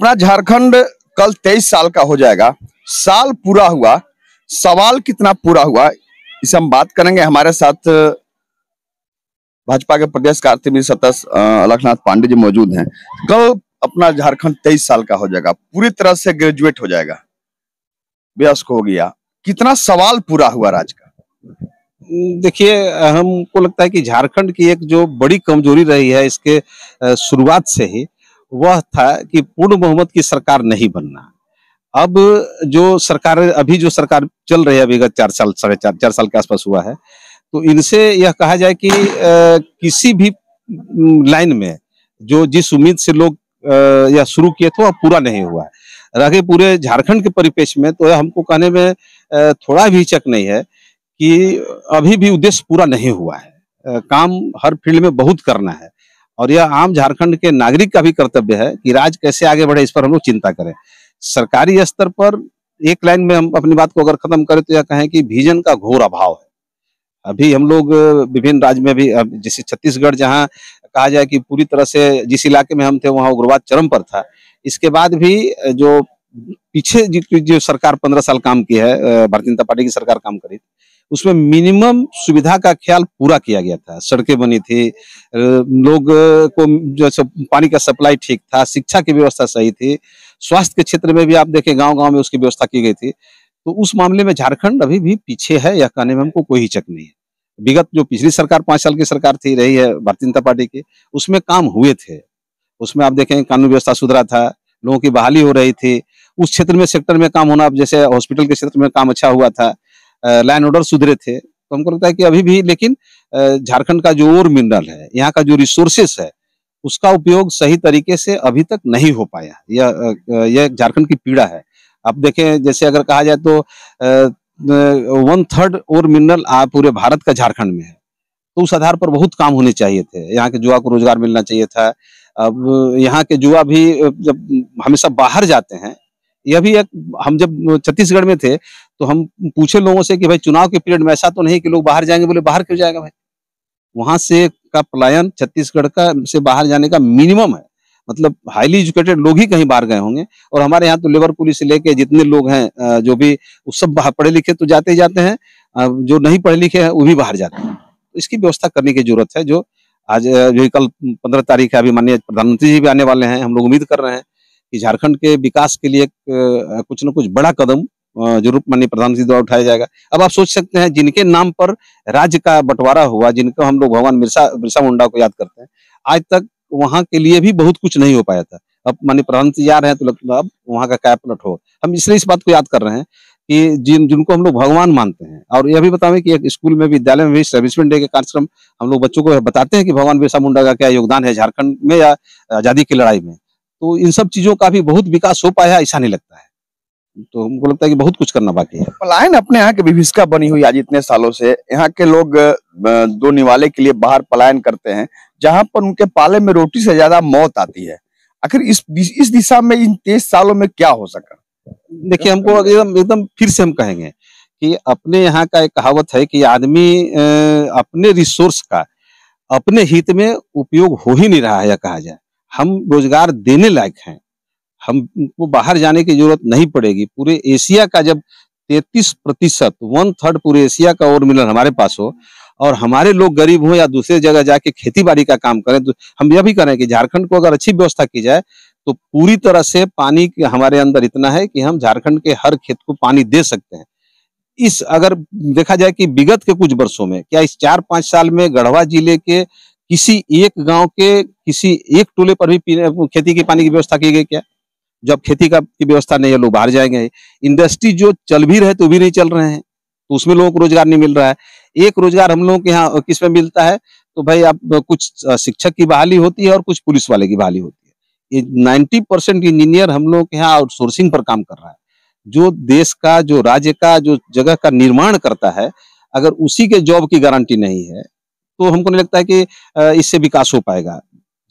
अपना झारखंड कल तेईस साल का हो जाएगा साल पूरा हुआ सवाल कितना पूरा हुआ इसे हम बात करेंगे हमारे साथ भाजपा के प्रदेश कार्य सदस्य अलखनाथ पांडे जी मौजूद हैं कल अपना झारखंड तेईस साल का हो जाएगा पूरी तरह से ग्रेजुएट हो जाएगा व्यस्क हो गया कितना सवाल पूरा हुआ राज का देखिए हमको लगता है कि झारखंड की एक जो बड़ी कमजोरी रही है इसके शुरुआत से ही वह था कि पूर्ण बहुमत की सरकार नहीं बनना अब जो सरकार अभी जो सरकार चल रही है अभी चार साल साढ़े चार चार साल के आसपास हुआ है तो इनसे यह कहा जाए कि आ, किसी भी लाइन में जो जिस उम्मीद से लोग यह शुरू किए थे वह पूरा नहीं हुआ है रह पूरे झारखंड के परिपेक्ष में तो हमको कहने में थोड़ा भी चक नहीं है कि अभी भी उद्देश्य पूरा नहीं हुआ है काम हर फील्ड में बहुत करना है और यह आम झारखंड के नागरिक का भी कर्तव्य है कि राज्य कैसे आगे बढ़े इस पर हम लोग चिंता करें सरकारी स्तर पर एक लाइन में हम अपनी बात को अगर खत्म करें तो यह कहें कि विजन का घोर अभाव है अभी हम लोग विभिन्न राज्य में भी जैसे छत्तीसगढ़ जहाँ कहा जाए कि पूरी तरह से जिस इलाके में हम थे वहाँ उग्रवाद चरम पर था इसके बाद भी जो पीछे जो सरकार पंद्रह साल काम की है भारतीय जनता पार्टी की सरकार काम करी उसमें मिनिमम सुविधा का ख्याल पूरा किया गया था सड़कें बनी थी लोग को जो पानी का सप्लाई ठीक था शिक्षा की व्यवस्था सही थी स्वास्थ्य के क्षेत्र में भी आप देखें गांव गांव में उसकी व्यवस्था की गई थी तो उस मामले में झारखंड अभी भी पीछे है यह कहने में हमको कोई हिचक नहीं है विगत जो पिछली सरकार पांच साल की सरकार थी रही है भारतीय जनता पार्टी की उसमें काम हुए थे उसमें आप देखें कानून व्यवस्था सुधरा था लोगों की बहाली हो रही थी उस क्षेत्र में सेक्टर में काम होना जैसे हॉस्पिटल के क्षेत्र में काम अच्छा हुआ था लैंड ऑर्डर सुधरे थे तो हमको लगता है कि अभी भी लेकिन झारखंड का जो और मिनरल है यहाँ का जो रिसोर्सेस है उसका उपयोग सही तरीके से अभी तक नहीं हो पाया यह यह झारखंड की पीड़ा है आप देखें जैसे अगर कहा जाए तो वन थर्ड और मिनरल पूरे भारत का झारखंड में है तो उस आधार पर बहुत काम होने चाहिए थे यहाँ के युवा को रोजगार मिलना चाहिए था अब यहाँ के युवा भी जब हमेशा बाहर जाते हैं यह भी एक हम जब छत्तीसगढ़ में थे तो हम पूछे लोगों से कि भाई चुनाव के पीरियड में ऐसा तो नहीं कि लोग बाहर जाएंगे बोले बाहर क्यों जाएगा भाई वहां से का पलायन छत्तीसगढ़ का से बाहर जाने का मिनिमम है मतलब हाईली एजुकेटेड लोग ही कहीं बाहर गए होंगे और हमारे यहाँ तो लेबर पुलिस से लेके जितने लोग हैं जो भी वो सब पढ़े लिखे तो जाते ही जाते हैं जो नहीं पढ़े लिखे हैं वो भी बाहर जाते हैं तो इसकी व्यवस्था करने की जरूरत है जो आज जो कल पंद्रह तारीख है अभी माननीय प्रधानमंत्री जी भी आने वाले हैं हम लोग उम्मीद कर रहे हैं कि झारखंड के विकास के लिए कुछ न कुछ बड़ा कदम जरूर माननीय प्रधानमंत्री द्वारा उठाया जाएगा अब आप सोच सकते हैं जिनके नाम पर राज्य का बंटवारा हुआ जिनको हम लोग भगवान बिरसा मिर्सा मुंडा को याद करते हैं आज तक वहाँ के लिए भी बहुत कुछ नहीं हो पाया था अब माननीय प्रधानमंत्री जा रहे हैं तो लगता अब वहाँ का क्या पलट हो हम इसलिए इस बात को याद कर रहे हैं कि जिन जिनको हम लोग भगवान मानते हैं और यह भी बतावे की स्कूल में विद्यालय में भी सर्विसमेंट डे के कार्यक्रम हम लोग बच्चों को बताते हैं कि भगवान बिरसा मुंडा का क्या योगदान है झारखंड में या आजादी की लड़ाई में तो इन सब चीजों का भी बहुत विकास हो पाया ऐसा नहीं लगता है तो हमको लगता है कि बहुत कुछ करना बाकी है पलायन अपने यहाँ की विभिषका बनी हुई आज इतने सालों से यहाँ के लोग दो निवाले के लिए बाहर पलायन करते हैं जहाँ पर उनके पाले में रोटी से ज्यादा मौत आती है आखिर इस इस दिशा में इन तेईस सालों में क्या हो सका देखिए हमको एकदम एकदम फिर से हम कहेंगे कि अपने यहाँ का एक कहावत है कि आदमी अपने रिसोर्स का अपने हित में उपयोग हो ही नहीं रहा है या कहा जाए हम रोजगार देने लायक हैं हमको बाहर जाने की जरूरत नहीं पड़ेगी पूरे एशिया का जब 33 प्रतिशत वन थर्ड पूरे एशिया का और मिलन हमारे पास हो और हमारे लोग गरीब हो या दूसरे जगह जाके खेती बाड़ी का काम करें तो हम यह भी करें कि झारखंड को अगर अच्छी व्यवस्था की जाए तो पूरी तरह से पानी हमारे अंदर इतना है कि हम झारखंड के हर खेत को पानी दे सकते हैं इस अगर देखा जाए कि विगत के कुछ वर्षों में क्या इस चार पांच साल में गढ़वा जिले के किसी एक गांव के किसी एक टोले पर भी खेती के पानी की व्यवस्था की गई क्या जब खेती का की व्यवस्था नहीं है लोग बाहर जाएंगे इंडस्ट्री जो चल भी रहे तो भी नहीं चल रहे हैं तो उसमें लोगों को रोजगार नहीं मिल रहा है एक रोजगार हम लोगों के यहाँ किस में मिलता है तो भाई आप कुछ शिक्षक की बहाली होती है और कुछ पुलिस वाले की बहाली होती है ये नाइन्टी परसेंट इंजीनियर हम लोगों के यहाँ आउटसोर्सिंग पर काम कर रहा है जो देश का जो राज्य का जो जगह का निर्माण करता है अगर उसी के जॉब की गारंटी नहीं है तो हमको नहीं लगता है कि इससे विकास हो पाएगा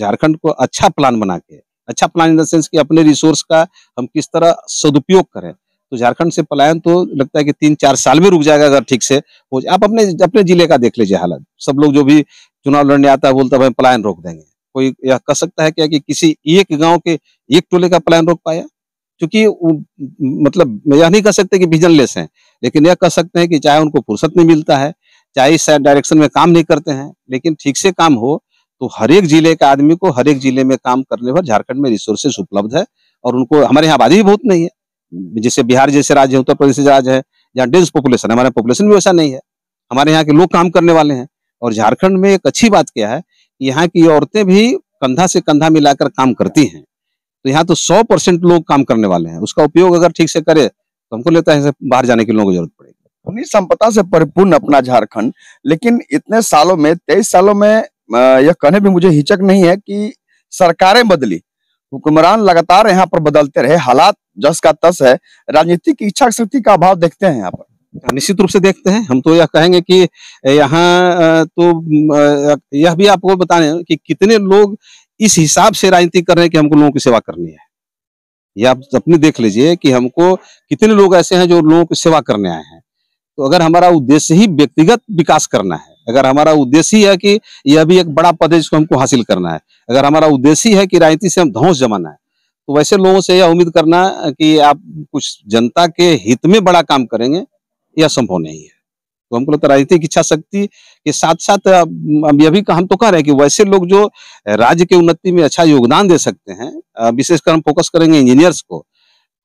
झारखंड को अच्छा प्लान बना के अच्छा प्लान इन द सेंस कि अपने रिसोर्स का हम किस तरह सदुपयोग करें तो झारखंड से पलायन तो लगता है कि तीन चार साल में रुक जाएगा अगर ठीक से हो आप अपने अपने जिले का देख लीजिए हालत सब लोग जो भी चुनाव लड़ने आता है बोलता है पलायन रोक देंगे कोई यह कह सकता है क्या कि, किसी एक गांव के एक टोले का पलायन रोक पाया क्योंकि मतलब यह नहीं कह सकते कि विजनलेस हैं लेकिन यह कह सकते हैं कि चाहे उनको फुर्सत नहीं मिलता है चाहे इस डायरेक्शन में काम नहीं करते हैं लेकिन ठीक से काम हो तो हर एक जिले के आदमी को हर एक जिले में काम करने पर झारखंड में रिसोर्सेज उपलब्ध है और उनको हमारे यहाँ आबादी भी बहुत नहीं है जैसे बिहार जैसे राज्य है उत्तर प्रदेश जैसे राज्य है जहाँ डेंस पॉपुलेशन हमारे पॉपुलेशन भी वैसा नहीं है हमारे यहाँ के लोग काम करने वाले हैं और झारखंड में एक अच्छी बात क्या है यहाँ की औरतें भी कंधा से कंधा मिलाकर काम करती हैं तो यहाँ तो सौ परसेंट लोग काम करने वाले हैं उसका उपयोग अगर ठीक से करे तो हमको लेता है बाहर जाने के लोगों को जरूरत अपनी संपदा से परिपूर्ण अपना झारखंड लेकिन इतने सालों में तेईस सालों में यह कहने भी मुझे हिचक नहीं है कि सरकारें बदली हुक्मरान लगातार यहाँ पर बदलते रहे हालात जस का तस है राजनीतिक इच्छा शक्ति का अभाव देखते हैं यहाँ पर निश्चित रूप से देखते हैं हम तो यह कहेंगे कि यहाँ तो यह भी आपको बताने कि कितने लोग इस हिसाब से राजनीति कर रहे हैं कि हमको लोगों की सेवा करनी है यह आप अपने देख लीजिए कि हमको कितने लोग ऐसे हैं जो लोगों की सेवा करने आए हैं तो अगर हमारा उद्देश्य ही व्यक्तिगत विकास करना है अगर हमारा उद्देश्य ही है कि यह भी एक बड़ा पद है जिसको हमको हासिल करना है अगर हमारा उद्देश्य है कि राजनीति से हम धौस जमाना है तो वैसे लोगों से यह उम्मीद करना कि आप कुछ जनता के हित में बड़ा काम करेंगे यह संभव नहीं है तो हमको लगता है राजनीतिक इच्छा शक्ति के साथ साथ अब यह भी हम तो कह रहे हैं कि वैसे लोग जो राज्य के उन्नति में अच्छा योगदान दे सकते हैं विशेषकर हम फोकस करेंगे इंजीनियर्स को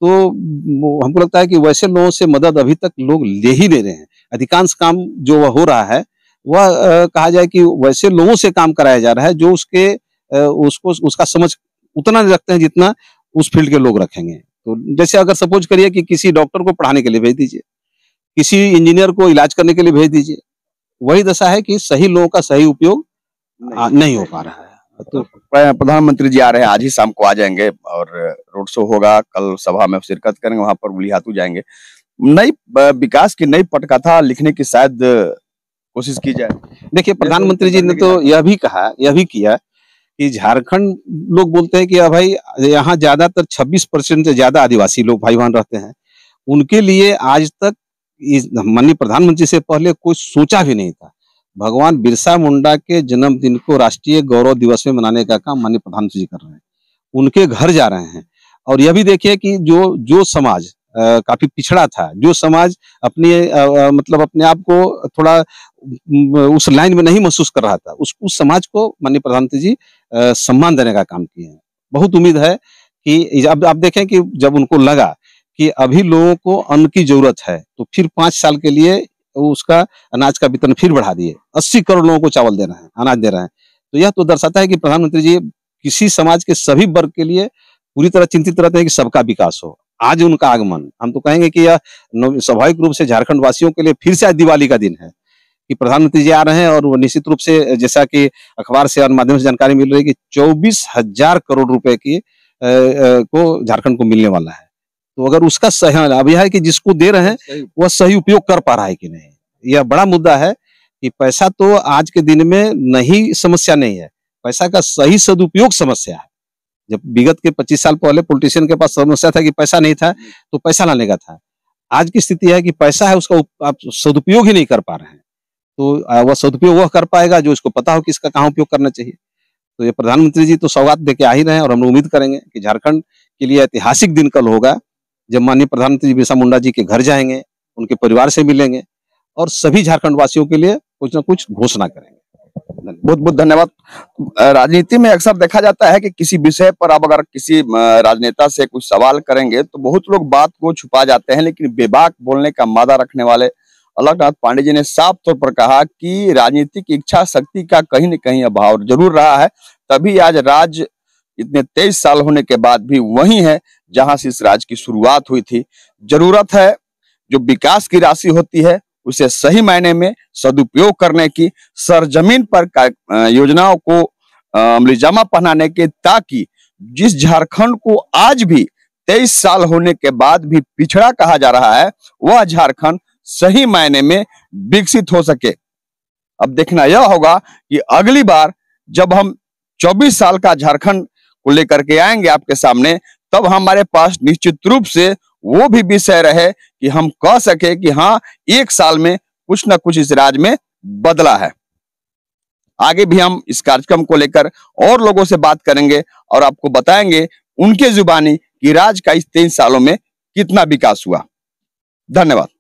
तो हमको लगता है कि वैसे लोगों से मदद अभी तक लोग ले ही ले रहे हैं अधिकांश काम जो हो रहा है वह कहा जाए कि वैसे लोगों से काम कराया जा रहा है जो उसके उसको उसका समझ उतना रखते हैं जितना उस फील्ड के लोग रखेंगे तो जैसे अगर सपोज करिए कि किसी डॉक्टर को पढ़ाने के लिए भेज दीजिए किसी इंजीनियर को इलाज करने के लिए भेज दीजिए वही दशा है कि सही लोगों का सही उपयोग नहीं, नहीं हो पा रहा है तो प्रधानमंत्री जी आ रहे हैं आज ही शाम को आ जाएंगे और रोड शो होगा कल सभा में शिरकत करेंगे वहां पर बुलिहातू जाएंगे नई विकास की नई पटकथा लिखने की शायद कोशिश की जाए देखिए प्रधानमंत्री जी ने तो यह भी कहा यह भी किया कि झारखंड लोग बोलते हैं कि भाई यहाँ ज्यादातर 26 परसेंट से ज्यादा आदिवासी लोग भाई बहन रहते हैं उनके लिए आज तक माननीय प्रधानमंत्री से पहले कोई सोचा भी नहीं था भगवान बिरसा मुंडा के जन्मदिन को राष्ट्रीय गौरव दिवस में मनाने का काम माननीय प्रधानमंत्री जी कर रहे हैं उनके घर जा रहे हैं और यह भी देखिए कि जो जो समाज आ, काफी पिछड़ा था जो समाज अपने आ, मतलब अपने आप को थोड़ा उस लाइन में नहीं महसूस कर रहा था उस उस समाज को माननीय प्रधानमंत्री जी आ, सम्मान देने का काम किए हैं बहुत उम्मीद है कि अब आप देखें कि जब उनको लगा कि अभी लोगों को अन्न की जरूरत है तो फिर पांच साल के लिए तो उसका अनाज का वितरण फिर बढ़ा दिए अस्सी करोड़ लोगों को चावल दे रहे हैं अनाज दे रहे हैं तो यह तो दर्शाता है कि प्रधानमंत्री जी किसी समाज के सभी वर्ग के लिए पूरी तरह चिंतित रहते हैं कि सबका विकास हो आज उनका आगमन हम तो कहेंगे कि यह स्वाभाविक रूप से झारखंड वासियों के लिए फिर से आज दिवाली का दिन है कि प्रधानमंत्री जी आ रहे हैं और वो निश्चित रूप से जैसा कि अखबार से और माध्यम से जानकारी मिल रही है कि चौबीस हजार करोड़ रुपए की को झारखंड को मिलने वाला है तो अगर उसका सही अब यह है कि जिसको दे रहे हैं वह सही उपयोग कर पा रहा है कि नहीं यह बड़ा मुद्दा है कि पैसा तो आज के दिन में नहीं समस्या नहीं है पैसा का सही सदुपयोग समस्या है जब विगत के 25 साल पहले पोलिटिशियन के पास समस्या था कि पैसा नहीं था तो पैसा लाने का था आज की स्थिति है कि पैसा है उसका आप सदुपयोग ही नहीं कर पा रहे हैं तो वह सदुपयोग वह कर पाएगा जो इसको पता हो कि इसका कहाँ उपयोग करना चाहिए तो ये प्रधानमंत्री जी तो सौगात दे के आ ही रहे हैं और हम लोग उम्मीद करेंगे कि झारखंड के लिए ऐतिहासिक दिन कल होगा जब माननीय प्रधानमंत्री जी बिरसा मुंडा जी के घर जाएंगे उनके परिवार से मिलेंगे और सभी झारखंड वासियों के लिए कुछ ना कुछ घोषणा करेंगे बहुत बहुत धन्यवाद राजनीति में अक्सर देखा जाता है कि किसी विषय पर आप अगर किसी राजनेता से कुछ सवाल करेंगे तो बहुत लोग बात को छुपा जाते हैं लेकिन बेबाक बोलने का मादा रखने वाले अलगनाथ पांडे जी ने साफ तौर पर कहा कि राजनीतिक इच्छा शक्ति का कहीं न कहीं अभाव जरूर रहा है तभी आज राज इतने तेईस साल होने के बाद भी वही है जहां से इस राज्य की शुरुआत हुई थी जरूरत है जो विकास की राशि होती है उसे सही मायने में सदुपयोग करने की सरजमीन पर योजनाओं को अमलीजामा पहनाने के ताकि जिस झारखंड को आज भी तेईस साल होने के बाद भी पिछड़ा कहा जा रहा है वह झारखंड सही मायने में विकसित हो सके अब देखना यह होगा कि अगली बार जब हम 24 साल का झारखंड को लेकर के आएंगे आपके सामने तब हमारे पास निश्चित रूप से वो भी विषय रहे कि हम कह सके कि हाँ एक साल में कुछ ना कुछ इस राज्य में बदला है आगे भी हम इस कार्यक्रम को लेकर और लोगों से बात करेंगे और आपको बताएंगे उनके जुबानी कि राज्य का इस तेईस सालों में कितना विकास हुआ धन्यवाद